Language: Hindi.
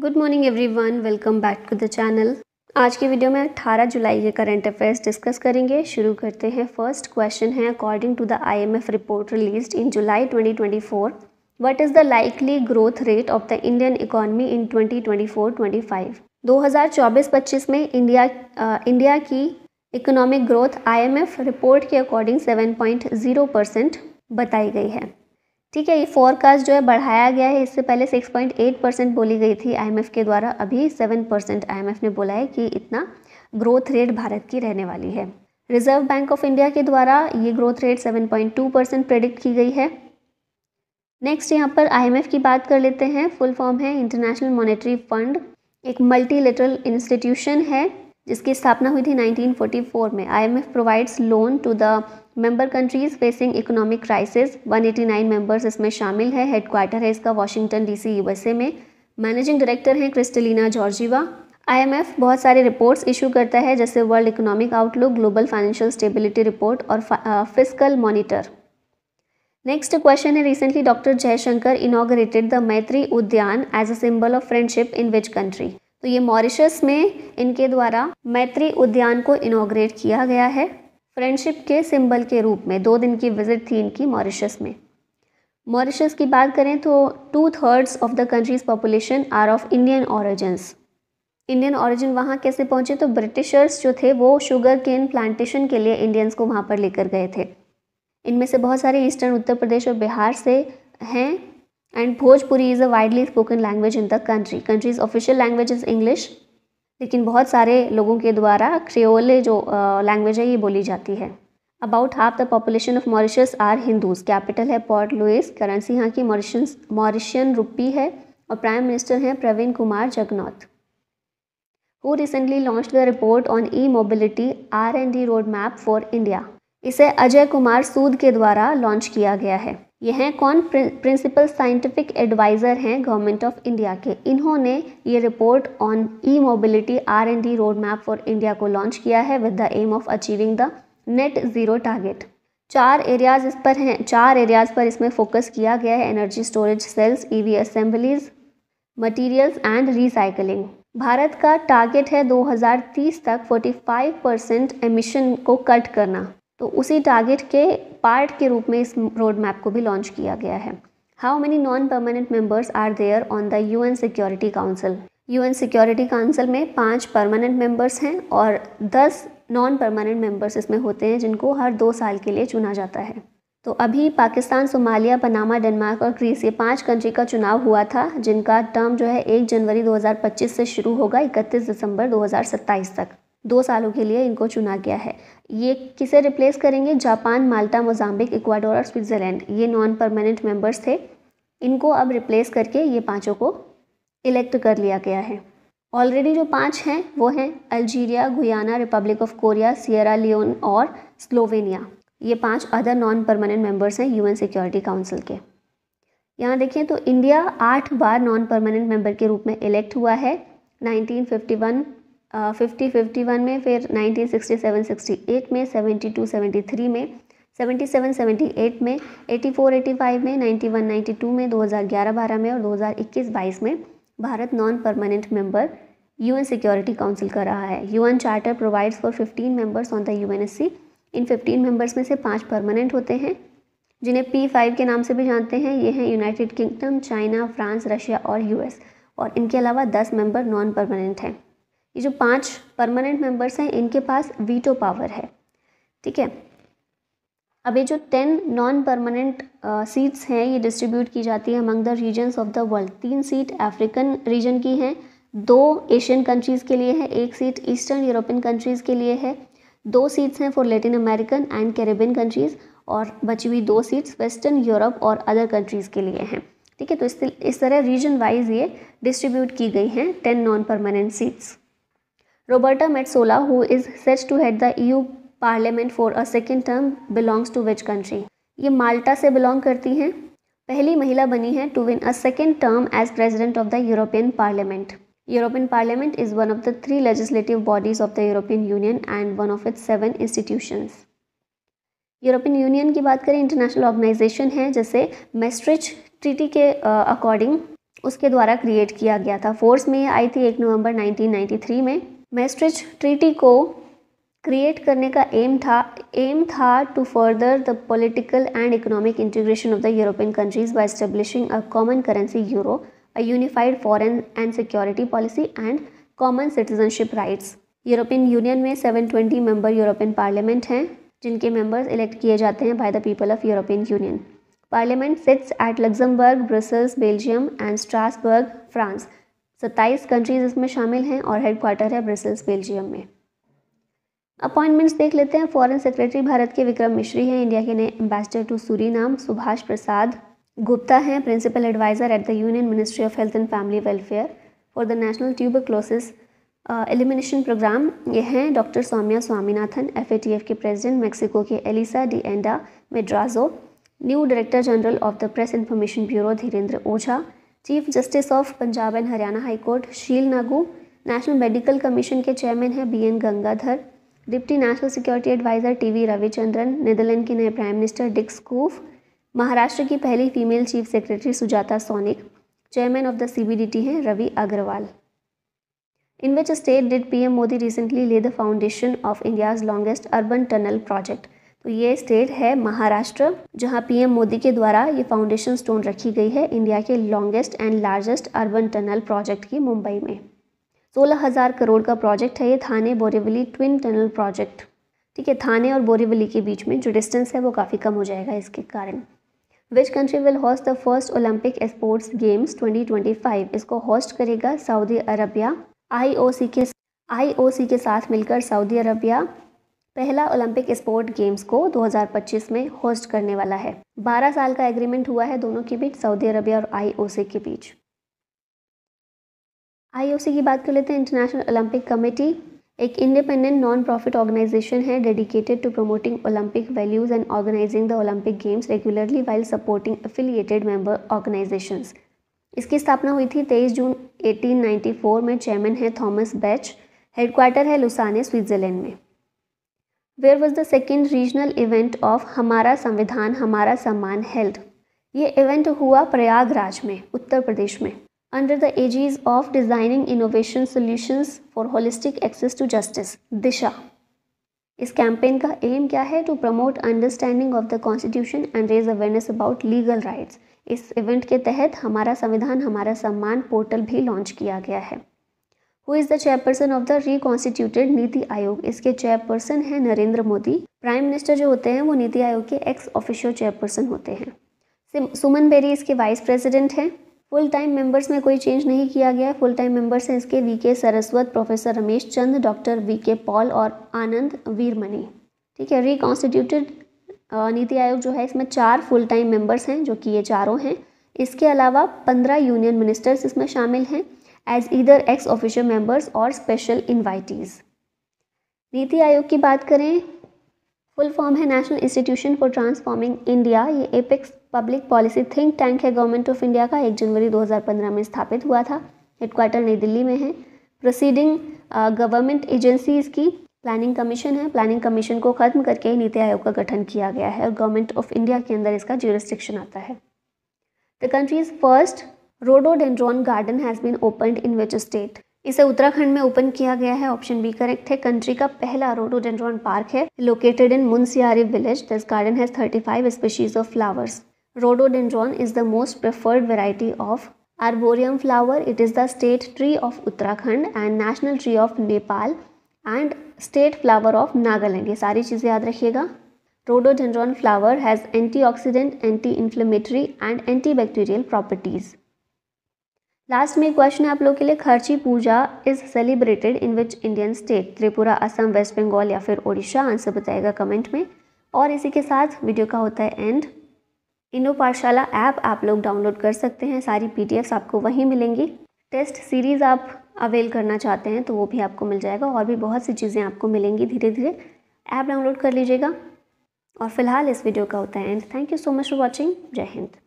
Good morning everyone welcome back to the channel आज की वीडियो में 18 जुलाई के करंट अफेयर्स डिस्कस करेंगे शुरू करते हैं फर्स्ट क्वेश्चन है according to the IMF report release in July 2024 what is the likely growth rate of the Indian economy in 2024 हजार 2024-25 में इंडिया आ, इंडिया की इकोनॉमिक ग्रोथ एफ रिपोर्ट के अकॉर्डिंग जीरो परसेंट बताई गई है ठीक है ये फोरकास्ट जो है बढ़ाया गया है इससे पहले 6.8 परसेंट बोली गई थी आईएमएफ के द्वारा अभी 7 परसेंट आई ने बोला है कि इतना ग्रोथ रेट भारत की रहने वाली है रिजर्व बैंक ऑफ इंडिया के द्वारा ये ग्रोथ रेट 7.2 परसेंट प्रेडिक्ट की गई है नेक्स्ट यहाँ पर आईएमएफ की बात कर लेते हैं फुल फॉर्म है इंटरनेशनल मॉनिटरी फंड एक मल्टीलेटरल इंस्टीट्यूशन है जिसकी स्थापना हुई थी 1944 में IMF provides loan to the member countries facing economic crisis 189 members इसमें शामिल है हेडक्वार्टर है इसका वाशिंगटन डीसी यूएसए में मैनेजिंग डायरेक्टर हैं क्रिस्टलिना जॉर्जिवा आईएमएफ बहुत सारे रिपोर्ट्स इशू करता है जैसे world economic outlook global financial stability report और फिजिकल मॉनिटर नेक्स्ट क्वेश्चन है recently doctor Jaishankar inaugurated the Maitri Udyan as a symbol of friendship in which country तो ये मॉरिशस में इनके द्वारा मैत्री उद्यान को इनोग्रेट किया गया है फ्रेंडशिप के सिंबल के रूप में दो दिन की विजिट थी इनकी मॉरिशस में मॉरिशस की बात करें तो two thirds of the country's population are of Indian origins Indian origin वहाँ कैसे पहुँचे तो ब्रिटिशर्स जो थे वो शुगर केन प्लांटेशन के लिए इंडियंस को वहाँ पर लेकर गए थे इनमें से बहुत सारे ईस्टर्न उत्तर प्रदेश और बिहार से हैं and Bhojpuri is a widely spoken language in the country country's official language is English लेकिन बहुत सारे लोगों के द्वारा क्रियोले जो लैंग्वेज है ये बोली जाती है about half the population of Mauritius are Hindus capital है पोर्ट लुइस करेंसी यहाँ की मॉरिशन मॉरिशियन रुपी है और प्राइम मिनिस्टर हैं Pravind Kumar Jugnauth who recently launch the report on e mobility R and D road map for India इसे अजय कुमार सूद के द्वारा लॉन्च किया गया है यह कौन प्रिंसिपल साइंटिफिक एडवाइज़र हैं गवर्नमेंट ऑफ इंडिया के इन्होंने ये report on e mobility R and D road map for India को लॉन्च किया है with the aim of achieving the net zero target चार एरियाज इस पर हैं चार एरियाज पर इसमें फोकस किया गया है energy storage cells EV assemblies materials and recycling Bharat का टारगेट है 2030 तक 45 परसेंट एमिशन को कट करना तो उसी टारगेट के पार्ट के रूप में इस रोड मैप को भी लॉन्च किया गया है how many non permanent members are there on the UN security council UN security council में पाँच परमानेंट मेंबर्स हैं और दस नॉन परमानेंट मेंबर्स इसमें होते हैं जिनको हर दो साल के लिए चुना जाता है तो अभी पाकिस्तान सोमालिया पनामा डेनमार्क और ग्रीस ये पांच कंट्री का चुनाव हुआ था जिनका टर्म जो है एक जनवरी 2025 से शुरू होगा 31 दिसंबर 2027 तक दो सालों के लिए इनको चुना गया है ये किसे रिप्लेस करेंगे जापान माल्टा मोजाम्बिक इक्वाडोर और स्विट्ज़रलैंड ये नॉन परमानेंट मेंबर्स थे इनको अब रिप्लेस करके ये पाँचों को इलेक्ट कर लिया गया है ऑलरेडी जो पाँच हैं वो हैं Algeria Guyana Republic of Korea Sierra Leone और स्लोवेनिया ये पाँच अदर नॉन परमानेंट मेम्बर्स हैं यू सिक्योरिटी काउंसिल के यहाँ देखें तो इंडिया आठ बार नॉन परमानेंट मेम्बर के रूप में इलेक्ट हुआ है 1951, फिफ्टी फिफ्टी वन में फिर nineteen sixty seven sixty eight में सेवेंटी टू सेवेंटी थ्री में सेवेंटी सेवन सेवेंटी एट में एटी फोर एटी फाइव में नाइन्टी वन नाइन्टी टू में दो हज़ार ग्यारह बारह में और दो हज़ार इक्कीस बाईस में भारत non permanent member UN security council का रहा है UN charter provides for fifteen members on the UNSC इन फिफ्टीन मेंबर्स में से पाँच परमानेंट होते हैं जिन्हें पी फाइव के नाम से भी जानते हैं ये हैं United Kingdom China France Russia और यूएस और इनके अलावा दस मेंबर नॉन परमानेंट हैं ये जो पांच परमानेंट मेंबर्स हैं इनके पास वीटो पावर है ठीक है अब ये जो टेन नॉन परमानेंट सीट्स हैं ये डिस्ट्रीब्यूट की जाती है among the regions of the world तीन सीट अफ्रीकन रीजन की हैं दो एशियन कंट्रीज़ के लिए है एक सीट ईस्टर्न यूरोपियन कंट्रीज़ के लिए है दो सीट्स हैं for Latin American and Caribbean countries और बची हुई दो सीट्स वेस्टर्न यूरोप और अदर कंट्रीज़ के लिए हैं ठीक है तो इस तरह रीजन वाइज ये डिस्ट्रीब्यूट की गई हैं ten non permanent seats Roberta Metsola, who is said to head the EU Parliament for a second term, belongs to which country? ये माल्टा से बिलोंग करती हैं पहली महिला बनी है to win a second term as president of the European parliament European parliament is one of the three legislative bodies of the European union and one of its seven institutions European union की बात करें इंटरनेशनल ऑर्गेनाइजेशन है जैसे मेस्ट्रिच ट्रीटी के अकॉर्डिंग uh, उसके द्वारा क्रिएट किया गया था फोर्स में आई थी एक नवंबर 1993 में मैस्ट्रिच ट्रीटी को क्रिएट करने का एम था एम था to further the political and economic integration of the European countries by establishing a common currency euro a unified foreign and security policy and common citizenship rights European union में 720 मेंबर यूरोपियन पार्लियामेंट हैं जिनके मेंबर्स इलेक्ट किए जाते हैं by the people of European union parliament sits at Luxembourg Brussels Belgium and Strasbourg France सत्ताईस कंट्रीज़ इसमें शामिल हैं और हेड क्वार्टर है ब्रसल्स बेल्जियम में अपॉइंटमेंट्स देख लेते हैं फॉरेन सेक्रेटरी भारत के विक्रम मिश्री हैं इंडिया के नए ambassador to Suriname Subhash Prasad Gupta हैं principal adviser at the union ministry of health and family welfare for the national tuberculosis elimination program ये हैं डॉक्टर सौम्या स्वामीनाथन एफ के प्रेसिडेंट मैक्सिको के Elisa de Anda Madrazo new director general of the press information bureau Dhirendra Ojha chief justice of Punjab and Haryana high court Sheel Nagu national medical commission के चेयरमैन हैं B N Gangadhar deputy national security adviser T V Ravichandran Netherlands के नए prime minister Dick Schoof Maharashtra की पहली female chief secretary Sujata Saunik chairman of the T हैं Ravi Agarwal In state state P M Modi recently lay the foundation of India's longest urban tunnel project तो ये स्टेट है महाराष्ट्र जहाँ पीएम मोदी के द्वारा ये फाउंडेशन स्टोन रखी गई है इंडिया के longest and largest urban tunnel project की मुंबई में सोलह हज़ार करोड़ का प्रोजेक्ट है ये Thane Borivali twin tunnel project ठीक है थाने और बोरीवली के बीच में जो डिस्टेंस है वो काफ़ी कम हो जाएगा इसके कारण which country will host the first Olympic sports games 2025 इसको होस्ट करेगा सऊदी अरबिया आईओसी के आईओसी के साथ मिलकर सऊदी अरबिया पहला ओलंपिक स्पोर्ट गेम्स को 2025 में होस्ट करने वाला है 12 साल का एग्रीमेंट हुआ है दोनों के बीच सऊदी अरबिया और आईओसी के बीच आईओसी की बात कर लेते हैं इंटरनेशनल ओलंपिक कमेटी एक इंडिपेंडेंट नॉन प्रॉफिट ऑर्गेनाइजेशन है dedicated to promoting Olympic values and organizing the Olympic games regularly while supporting affiliated member organization इसकी स्थापना हुई थी 23 जून 1894 में चेयरमैन है थॉमस बैच हेडक्वार्टर है लुसाने स्विट्जरलैंड में where was the second regional event of हमारा संविधान हमारा सम्मान हेल्थ ये इवेंट हुआ प्रयागराज में उत्तर प्रदेश में under the aegis of designing innovation solutions for holistic access to justice Disha इस कैंपेन का एम क्या है to promote understanding of the constitution and raise awareness about legal rights इस इवेंट के तहत हमारा संविधान हमारा सम्मान पोर्टल भी लॉन्च किया गया है who is the chairperson of the reconstituted NITI Aayog इसके चेयरपर्सन है नरेंद्र मोदी प्राइम मिनिस्टर जो होते हैं वो नीति आयोग के एक्स ऑफिशियल चेयरपर्सन होते हैं सुमन बेरी इसके वाइस प्रेसिडेंट हैं फुल टाइम मेंबर्स में कोई चेंज नहीं किया गया है फुल टाइम मेंबर्स हैं इसके V K Saraswat professor Ramesh Chand doctor V K Paul और आनंद वीरमणि ठीक है रिकॉन्स्टिट्यूटेड नीति आयोग जो है इसमें चार फुल टाइम मेंबर्स हैं जो कि ये चारों हैं इसके अलावा पंद्रह यूनियन मिनिस्टर्स इसमें शामिल हैं as either ex official members और स्पेशल इन्वाइटीज़ नीति आयोग की बात करें फुल फॉर्म है national institution for transforming India ये apex public policy think tank है गवर्नमेंट ऑफ इंडिया का एक जनवरी 2015 में स्थापित हुआ था हेडक्वार्टर नई दिल्ली में है प्रोसीडिंग गवर्नमेंट एजेंसीज की प्लानिंग कमीशन है प्लानिंग कमीशन को ख़त्म करके नीति आयोग का गठन किया गया है और गवर्नमेंट ऑफ इंडिया के अंदर इसका ज्यूरिस्टिक्शन आता है the country's first rhododendron garden has been open in which state इसे उत्तराखंड में ओपन किया गया है ऑप्शन बी करेक्ट है कंट्री का पहला रोडोडेंड्रॉन पार्क है located in Munsiyari village this garden has thirty five species of flowers rhododendron is the most preferred variety of arboreum flower it is the state tree of Uttarakhand and national tree of Nepal and state flower of Nagaland ये सारी चीज़ें याद रखिएगा rhododendron flower has anti oxidant anti inflammatory and anti bacterial properties last में क्वेश्चन है आप लोग के लिए Kharchi Puja is celebrated in which Indian state Tripura Assam West Bengal या फिर ओडिशा आंसर बताएगा कमेंट में और इसी के साथ वीडियो का होता है एंड इंडो पाठशाला ऐप आप लोग डाउनलोड कर सकते हैं सारी पी आपको वहीं मिलेंगी टेस्ट सीरीज़ आप अवेल करना चाहते हैं तो वो भी आपको मिल जाएगा और भी बहुत सी चीज़ें आपको मिलेंगी धीरे धीरे ऐप डाउनलोड कर लीजिएगा और फिलहाल इस वीडियो का होता है and thank you so much for watching जय हिंद